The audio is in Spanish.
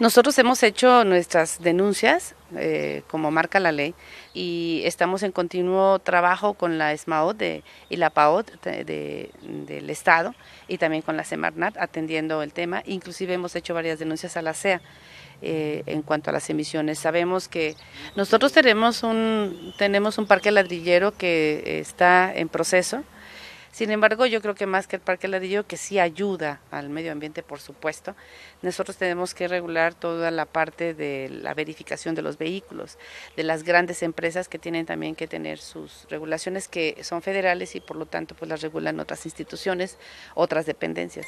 Nosotros hemos hecho nuestras denuncias, eh, como marca la ley, y estamos en continuo trabajo con la ESMAOT de, y la PAOT del Estado y también con la SEMARNAT atendiendo el tema. Inclusive hemos hecho varias denuncias a la CEA. Eh, en cuanto a las emisiones. Sabemos que nosotros tenemos un, tenemos un parque ladrillero que está en proceso, sin embargo, yo creo que más que el Parque Ladrillo, que sí ayuda al medio ambiente, por supuesto, nosotros tenemos que regular toda la parte de la verificación de los vehículos, de las grandes empresas que tienen también que tener sus regulaciones que son federales y por lo tanto pues las regulan otras instituciones, otras dependencias.